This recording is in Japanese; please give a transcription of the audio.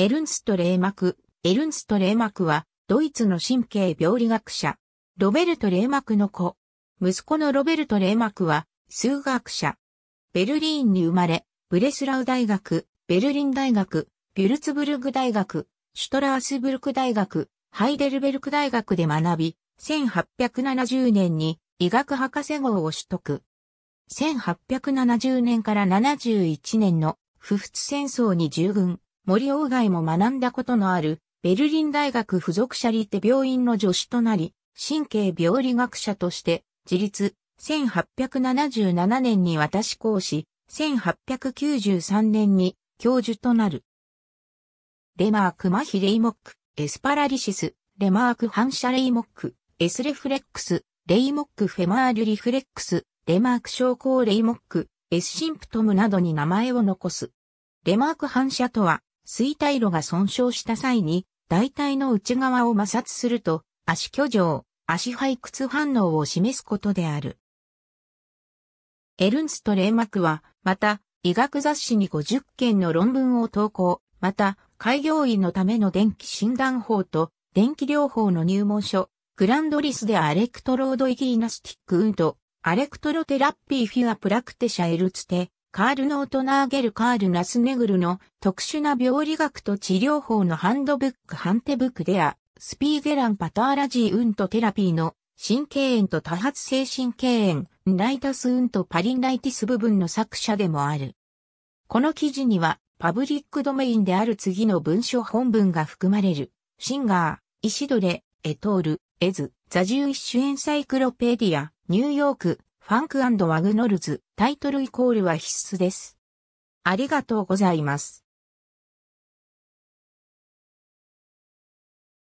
エルンスト・レーマク。エルンスト・レーマクは、ドイツの神経病理学者。ロベルト・レーマクの子。息子のロベルト・レーマクは、数学者。ベルリーンに生まれ、ブレスラウ大学、ベルリン大学、ビュルツブルグ大学、シュトラースブルク大学、ハイデルベルク大学で学び、1870年に医学博士号を取得。1870年から71年の不仏戦争に従軍。森鴎外も学んだことのある、ベルリン大学附属シャリテ病院の助手となり、神経病理学者として、自立、1877年に私講師、1893年に教授となる。レマークマヒレイモック、エスパラリシス、レマーク反射レイモック、エスレフレックス、レイモックフェマールリフレックス、レマーク症候レイモック、エスシンプトムなどに名前を残す。レマーク反射とは、衰退路が損傷した際に、大体の内側を摩擦すると、足挙上、足背屈反応を示すことである。エルンスト・レーマクは、また、医学雑誌に50件の論文を投稿、また、開業医のための電気診断法と、電気療法の入門書、グランドリスでアレクトロードイギーナスティック運動、アレクトロテラピーフィアプラクテシャエルツテ、カールノートナーゲル・カール・ナスネグルの特殊な病理学と治療法のハンドブック・ハンテブックデア、スピーゲラン・パターラジー・ウント・テラピーの神経炎と多発性神経炎、ライタス・ウント・パリンライティス部分の作者でもある。この記事には、パブリックドメインである次の文書本文が含まれる。シンガー、イシドレ、エトール、エズ、ザジューイッシュエンサイクロペディア、ニューヨーク、ファンクワグノルズ、タイトルイコールは必須です。ありがとうございます。